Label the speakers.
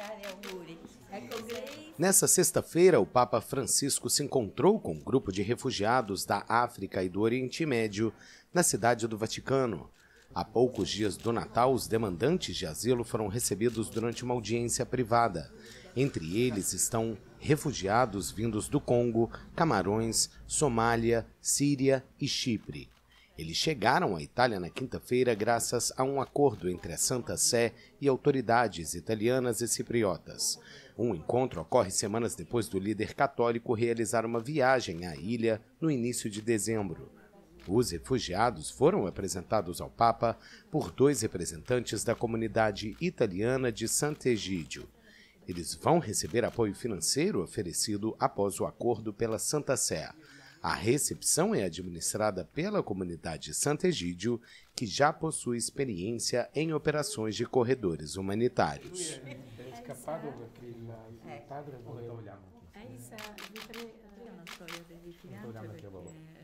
Speaker 1: É é Nessa sexta-feira, o Papa Francisco se encontrou com um grupo de refugiados da África e do Oriente Médio na cidade do Vaticano. Há poucos dias do Natal, os demandantes de asilo foram recebidos durante uma audiência privada. Entre eles estão refugiados vindos do Congo, Camarões, Somália, Síria e Chipre. Eles chegaram à Itália na quinta-feira graças a um acordo entre a Santa Sé e autoridades italianas e cipriotas. Um encontro ocorre semanas depois do líder católico realizar uma viagem à ilha no início de dezembro. Os refugiados foram apresentados ao Papa por dois representantes da comunidade italiana de Sant'Egidio. Eles vão receber apoio financeiro oferecido após o acordo pela Santa Sé. A recepção é administrada pela comunidade Santa Egídio, que já possui experiência em operações de corredores humanitários. É isso,